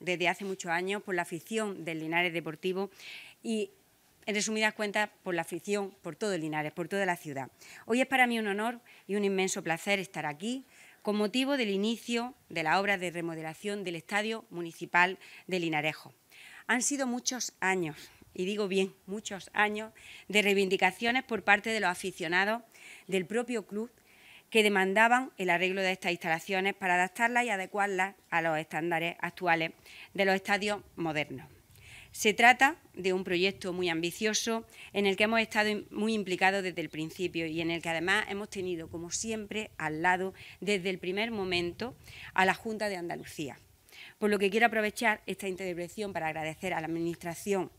desde hace muchos años por la afición del Linares Deportivo y, en resumidas cuentas, por la afición por todo el Linares, por toda la ciudad. Hoy es para mí un honor y un inmenso placer estar aquí con motivo del inicio de la obra de remodelación del Estadio Municipal de Linarejo. Han sido muchos años, y digo bien, muchos años, de reivindicaciones por parte de los aficionados del propio club que demandaban el arreglo de estas instalaciones para adaptarlas y adecuarlas a los estándares actuales de los estadios modernos. Se trata de un proyecto muy ambicioso en el que hemos estado muy implicados desde el principio y en el que además hemos tenido, como siempre, al lado desde el primer momento a la Junta de Andalucía por lo que quiero aprovechar esta intervención para agradecer a la Administración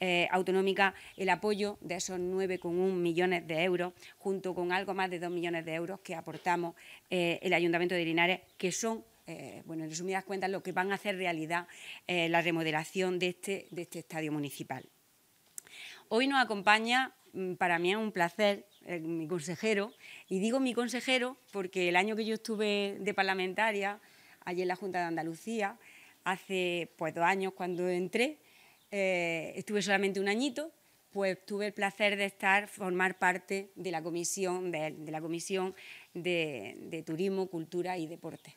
eh, Autonómica el apoyo de esos 9,1 millones de euros, junto con algo más de 2 millones de euros que aportamos eh, el Ayuntamiento de Linares, que son eh, bueno, en resumidas cuentas, lo que van a hacer realidad la remodelación este, de este, estadio municipal. Hoy nos acompaña, mm, para mí es un placer, mi consejero, y digo mi consejero porque el año que yo estuve de parlamentaria, allí en la Junta de Andalucía, hace pues dos años cuando entré, eh, estuve solamente un añito, pues tuve el placer de estar, formar parte de la comisión de, la comisión de Turismo, Cultura y Deporte.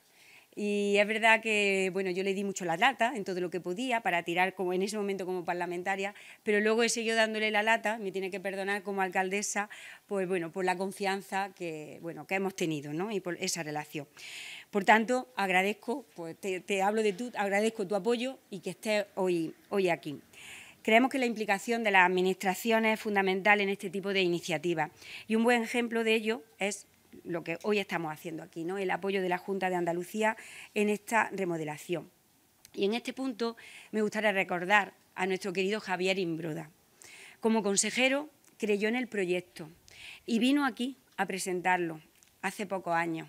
Y es verdad que, bueno, yo le di mucho la lata en todo lo que podía para tirar como en ese momento como parlamentaria, pero luego he seguido dándole la lata, me tiene que perdonar como alcaldesa, pues bueno, por la confianza que, bueno, que hemos tenido, Y por esa relación. Por tanto, agradezco, pues te, hablo de tú, agradezco tu apoyo y que estés hoy, hoy aquí. Creemos que la implicación de las administraciones es fundamental en este tipo de iniciativas y un buen ejemplo de ello es lo que hoy estamos haciendo aquí, el apoyo de la Junta de Andalucía en esta remodelación. Y en este punto me gustaría recordar a nuestro querido Javier Imbroda. Como consejero creyó en el proyecto y vino aquí a presentarlo hace pocos años.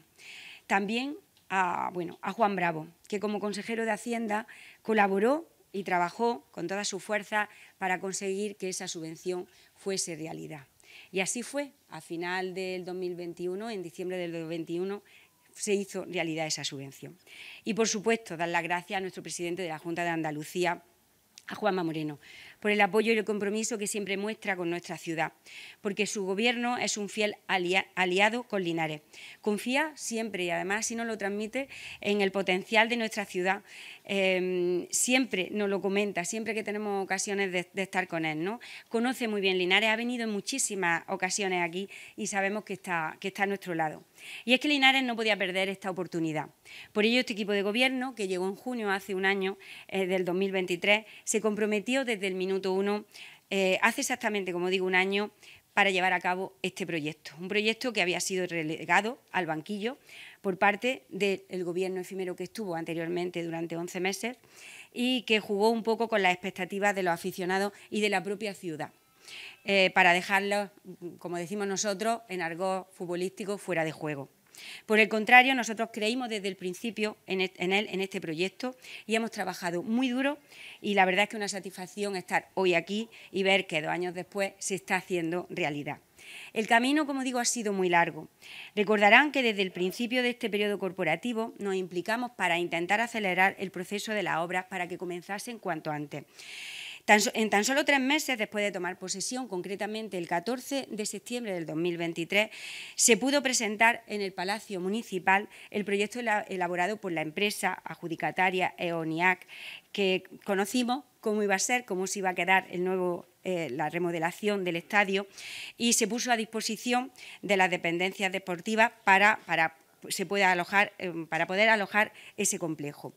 También a Juan Bravo, que como consejero de Hacienda colaboró y trabajó con toda su fuerza para conseguir que esa subvención fuese realidad. Y así fue, a final del 2021, en diciembre del 2021, se hizo realidad esa subvención. Y por supuesto, dar las gracias a nuestro presidente de la Junta de Andalucía, a Juanma Moreno por el apoyo y el compromiso que siempre muestra con nuestra ciudad, porque su gobierno es un fiel aliado con Linares. Confía siempre, y además si nos lo transmite, en el potencial de nuestra ciudad. Em, siempre nos lo comenta, siempre que tenemos ocasiones de, estar con él. ¿no? Conoce muy bien Linares, ha venido en muchísimas ocasiones aquí y sabemos que está, que está a nuestro lado. Y es que Linares no podía perder esta oportunidad. Por ello, este equipo de gobierno, que llegó en junio hace un año, eh, del 2023, se comprometió desde el minuto uno, eh, hace exactamente, como digo, un año, para llevar a cabo este proyecto. Un proyecto que había sido relegado al banquillo por parte del gobierno efímero que estuvo anteriormente durante 11 meses y que jugó un poco con las expectativas de los aficionados y de la propia ciudad. Eh, para dejarlos, como decimos nosotros, en argot futbolístico fuera de juego. Por el contrario, nosotros creímos desde el principio e-, en, este proyecto, y hemos trabajado muy duro y la verdad es que una satisfacción estar hoy aquí y ver que dos años después se está haciendo realidad. El camino, como digo, ha sido muy largo. Recordarán que desde el principio de este periodo corporativo nos implicamos para intentar acelerar el proceso de la obra para que comenzasen cuanto antes en tan solo tres meses después de tomar posesión, concretamente el 14 de septiembre del 2023, se pudo presentar en el Palacio Municipal el proyecto elaborado por la empresa adjudicataria EONIAC, que conocimos cómo iba a ser, cómo se iba a quedar el nuevo, eh, la remodelación del estadio y se puso a disposición de las dependencias deportivas para, para eh, poder alojar ese complejo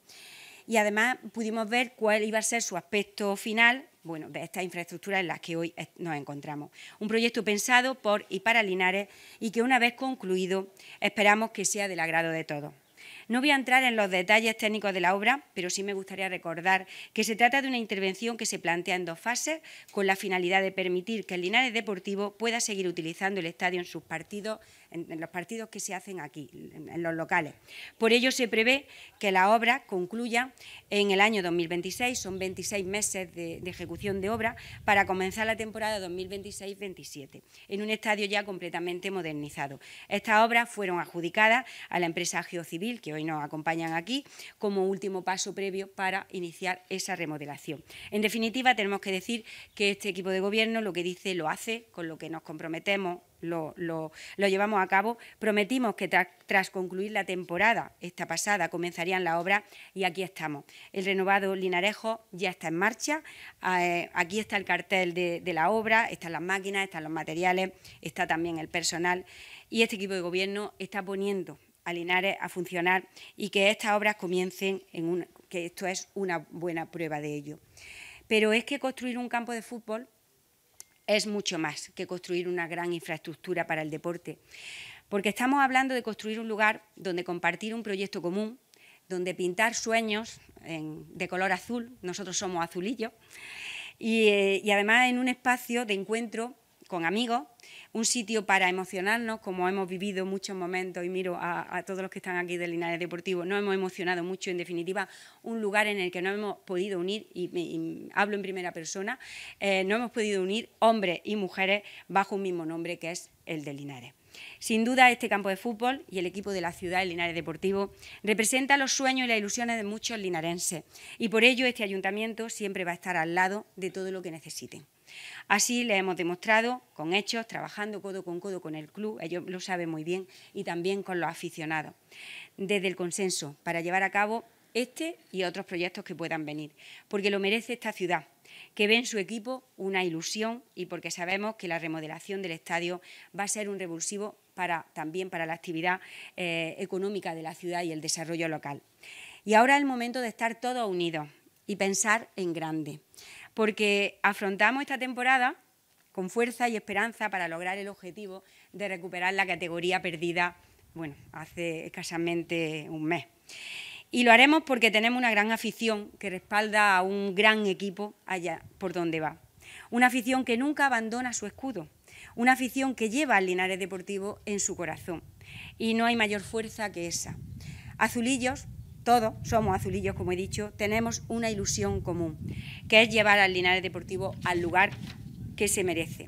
y además pudimos ver cuál iba a ser su aspecto final bueno, de esta infraestructura en la que hoy nos encontramos. Un proyecto pensado por y para Linares y que una vez concluido esperamos que sea del agrado de todos. No voy a entrar en los detalles técnicos de la obra, pero sí me gustaría recordar que se trata de una intervención que se plantea en dos fases, con la finalidad de permitir que el Linares Deportivo pueda seguir utilizando el estadio en sus partidos, en, los partidos que se hacen aquí, en, los locales. Por ello se prevé que la obra concluya en el año 2026, son 26 meses de, de ejecución de obra, para comenzar la temporada 2026-27, en un estadio ya completamente modernizado. Estas obras fueron adjudicadas a la empresa Geocivil, que hoy nos acompañan aquí, como último paso previo para iniciar esa remodelación. En definitiva, tenemos que decir que este equipo de gobierno lo que dice lo hace, con lo que nos comprometemos lo, llevamos a cabo. Prometimos que tras concluir la temporada, esta pasada, comenzarían la obra y aquí estamos. El renovado Linarejo ya está en marcha. Eh, aquí está el cartel de, de la obra, están las máquinas, están los materiales, está también el personal y este equipo de gobierno está poniendo a Linares a funcionar y que estas obras comiencen, en que esto es una buena prueba de ello. Pero es que construir un campo de fútbol es mucho más que construir una gran infraestructura para el deporte, porque estamos hablando de construir un lugar donde compartir un proyecto común, donde pintar sueños de color azul, nosotros somos azulillos, y eh, además en un espacio de encuentro con amigos, un sitio para emocionarnos, como hemos vivido muchos momentos, y miro a, todos los que están aquí del Linares Deportivo, no hemos emocionado mucho, en definitiva, un lugar en el que no hemos podido unir, y, hablo en primera persona, eh, no hemos podido unir hombres y mujeres bajo un mismo nombre que es el de Linares. Sin duda, este campo de fútbol y el equipo de la ciudad, el Linares Deportivo, representan los sueños y las ilusiones de muchos linarenses y por ello este ayuntamiento siempre va a estar al lado de todo lo que necesiten. Así les hemos demostrado con hechos, trabajando codo con codo con el club, ellos lo saben muy bien, y también con los aficionados, desde el consenso, para llevar a cabo este y otros proyectos que puedan venir, porque lo merece esta ciudad, que ve en su equipo una ilusión y porque sabemos que la remodelación del estadio va a ser un revulsivo para, también para la actividad eh, económica de la ciudad y el desarrollo local. Y ahora es el momento de estar todos unidos y pensar en grande, porque afrontamos esta temporada con fuerza y esperanza para lograr el objetivo de recuperar la categoría perdida, bueno, hace escasamente un mes. Y lo haremos porque tenemos una gran afición que respalda a un gran equipo allá por donde va. Una afición que nunca abandona su escudo. Una afición que lleva al Linares Deportivo en su corazón. Y no hay mayor fuerza que esa. Azulillos, todos somos azulillos, como he dicho, tenemos una ilusión común, que es llevar al Linares Deportivo al lugar que se merece.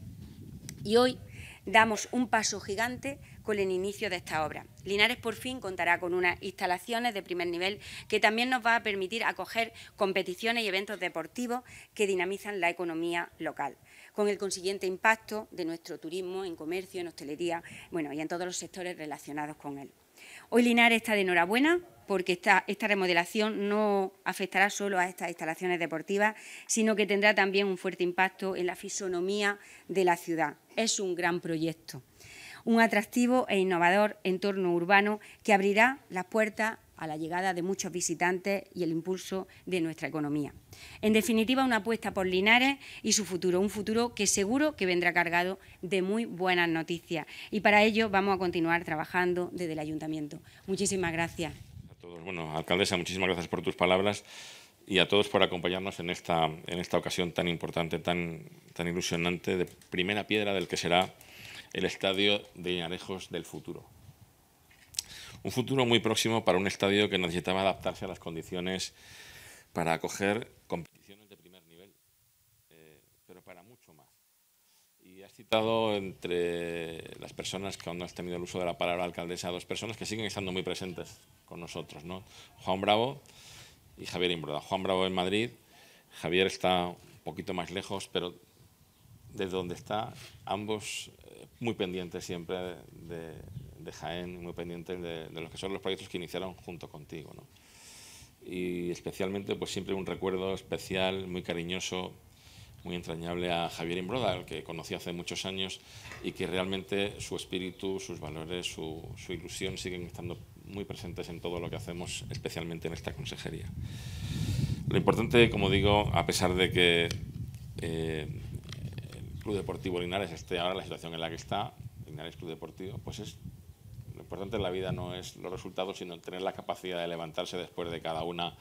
Y hoy damos un paso gigante con el inicio de esta obra. Linares por fin contará con unas instalaciones de primer nivel que también nos va a permitir acoger competiciones y eventos deportivos que dinamizan la economía local, con el consiguiente impacto de nuestro turismo en comercio, en hostelería, bueno, y en todos los sectores relacionados con él. Hoy Linares está de enhorabuena porque esta, esta, remodelación no afectará solo a estas instalaciones deportivas, sino que tendrá también un fuerte impacto en la fisonomía de la ciudad. Es un gran proyecto un atractivo e innovador entorno urbano que abrirá las puertas a la llegada de muchos visitantes y el impulso de nuestra economía. En definitiva, una apuesta por Linares y su futuro, un futuro que seguro que vendrá cargado de muy buenas noticias. Y para ello vamos a continuar trabajando desde el Ayuntamiento. Muchísimas gracias. todos. Bueno, alcaldesa, muchísimas gracias por tus palabras y a todos por acompañarnos en esta, en esta ocasión tan importante, tan, tan ilusionante, de primera piedra del que será el estadio de Arejos del futuro. Un futuro muy próximo para un estadio que necesitaba adaptarse a las condiciones para acoger competiciones de primer nivel, eh, pero para mucho más. Y has citado entre las personas que aún no has tenido el uso de la palabra alcaldesa, dos personas que siguen estando muy presentes con nosotros, ¿no? Juan Bravo y Javier Imbroda. Juan Bravo en Madrid, Javier está un poquito más lejos, pero desde donde está, ambos muy pendiente siempre de, Jaén, muy pendiente de, los que son los proyectos que iniciaron junto contigo. Y especialmente, pues siempre un recuerdo especial, muy cariñoso, muy entrañable a Javier al que conocí hace muchos años y que realmente su espíritu, sus valores, su, ilusión siguen estando muy presentes en todo lo que hacemos, especialmente en esta consejería. Lo importante, como digo, a pesar de que eh, Club Deportivo Linares esté ahora la situación en la que está, Linares Club Deportivo, pues es lo importante en la vida no es los resultados, sino tener la capacidad de levantarse después de cada una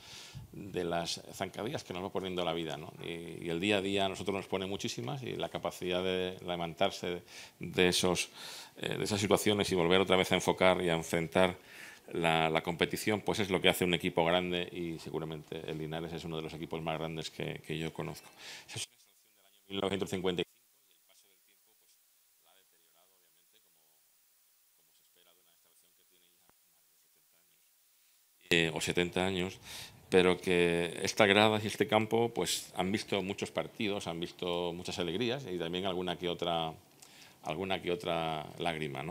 de las zancadillas que nos va poniendo la vida. ¿no? Y, el día a día a nosotros nos pone muchísimas y la capacidad de levantarse de, esos, eh, de esas situaciones y volver otra vez a enfocar y a enfrentar la, competición, pues es lo que hace un equipo grande y seguramente el Linares es uno de los equipos más grandes que, yo conozco. es o 70 años, pero que esta grada y este campo pues, han visto muchos partidos, han visto muchas alegrías y también alguna que otra alguna que otra lágrima.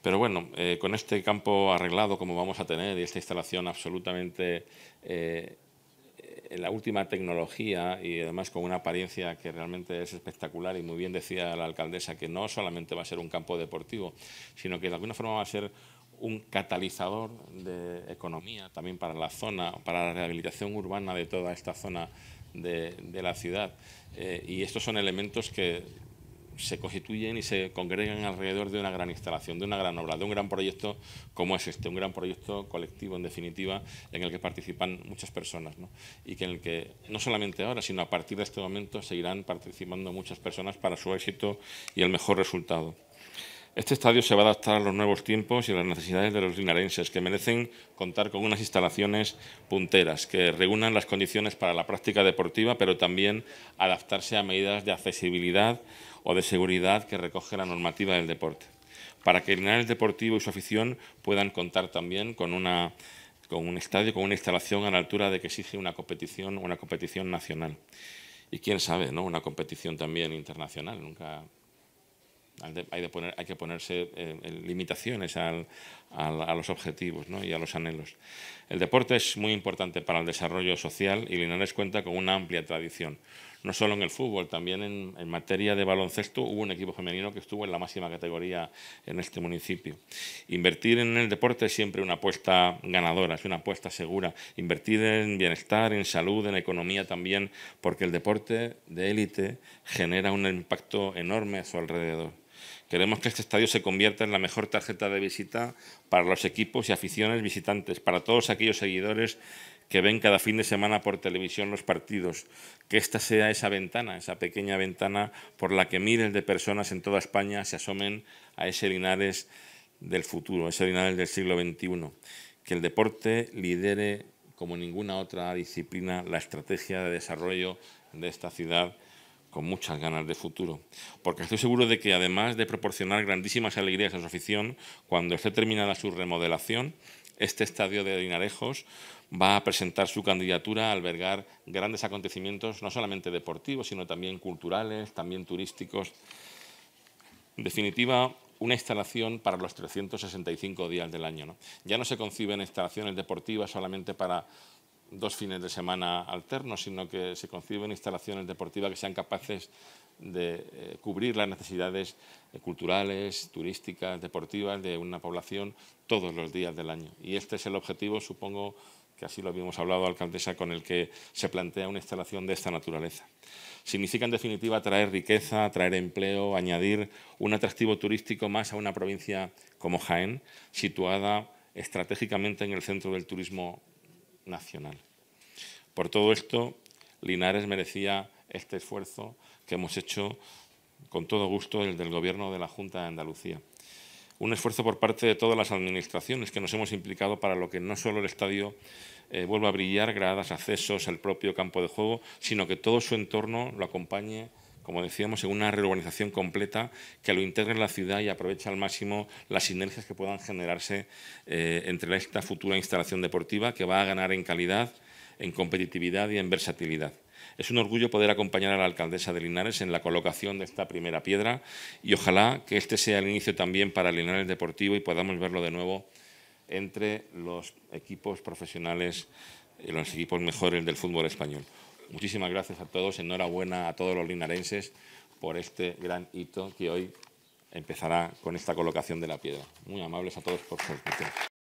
Pero bueno, eh, con este campo arreglado como vamos a tener y esta instalación absolutamente en eh, la última tecnología y además con una apariencia que realmente es espectacular y muy bien decía la alcaldesa que no solamente va a ser un campo deportivo, sino que de alguna forma va a ser un catalizador de economía también para la zona, para la rehabilitación urbana de toda esta zona de, la ciudad. Eh, y estos son elementos que se constituyen y se congregan alrededor de una gran instalación, de una gran obra, de un gran proyecto como es este, un gran proyecto colectivo, en definitiva, en el que participan muchas personas, y que en el que no solamente ahora, sino a partir de este momento seguirán participando muchas personas para su éxito y el mejor resultado. Este estadio se va a adaptar a los nuevos tiempos y a las necesidades de los linarenses, que merecen contar con unas instalaciones punteras, que reúnan las condiciones para la práctica deportiva, pero también adaptarse a medidas de accesibilidad o de seguridad que recoge la normativa del deporte. Para que el Linares Deportivo y su afición puedan contar también con una con un estadio, con una instalación a la altura de que exige una competición, una competición nacional. Y quién sabe, ¿no? Una competición también internacional. Nunca hay, que ponerse eh, limitaciones a los objetivos y a los anhelos. El deporte es muy importante para el desarrollo social y Linares cuenta con una amplia tradición. No solo en el fútbol, también en, en materia de baloncesto hubo un equipo femenino que estuvo en la máxima categoría en este municipio. Invertir en el deporte es siempre una apuesta ganadora, es una apuesta segura. Invertir en bienestar, en salud, en economía también, porque el deporte de élite genera un impacto enorme a su alrededor. Queremos que este estadio se convierta en la mejor tarjeta de visita para los equipos y aficiones visitantes, para todos aquellos seguidores que ven cada fin de semana por televisión los partidos, que esta sea esa ventana, esa pequeña ventana por la que miles de personas en toda España se asomen a ese Linares del futuro, ese Linares del siglo XXI, que el deporte lidere como ninguna otra disciplina la estrategia de desarrollo de esta ciudad con muchas ganas de futuro, porque estoy seguro de que además de proporcionar grandísimas alegrías a su afición, cuando esté terminada su remodelación, este estadio de Dinarejos va a presentar su candidatura a albergar grandes acontecimientos, no solamente deportivos, sino también culturales, también turísticos. En definitiva, una instalación para los 365 días del año. Ya no se conciben instalaciones deportivas solamente para dos fines de semana alternos, sino que se conciben instalaciones deportivas que sean capaces de eh, cubrir las necesidades eh, culturales, turísticas, deportivas de una población todos los días del año. Y este es el objetivo, supongo que así lo habíamos hablado, alcaldesa, con el que se plantea una instalación de esta naturaleza. Significa, en definitiva, traer riqueza, traer empleo, añadir un atractivo turístico más a una provincia como Jaén, situada estratégicamente en el centro del turismo nacional. Por todo esto, Linares merecía este esfuerzo que hemos hecho con todo gusto el del Gobierno de la Junta de Andalucía. Un esfuerzo por parte de todas las administraciones que nos hemos implicado para lo que no solo el estadio eh, vuelva a brillar, gradas, accesos, el propio campo de juego, sino que todo su entorno lo acompañe como decíamos, en una reurbanización completa que lo integre en la ciudad y aproveche al máximo las sinergias que puedan generarse eh, entre esta futura instalación deportiva que va a ganar en calidad, en competitividad y en versatilidad. Es un orgullo poder acompañar a la alcaldesa de Linares en la colocación de esta primera piedra y ojalá que este sea el inicio también para Linares Deportivo y podamos verlo de nuevo entre los equipos profesionales, y los equipos mejores del fútbol español. Muchísimas gracias a todos. Enhorabuena a todos los linarenses por este gran hito que hoy empezará con esta colocación de la piedra. Muy amables a todos por su atención.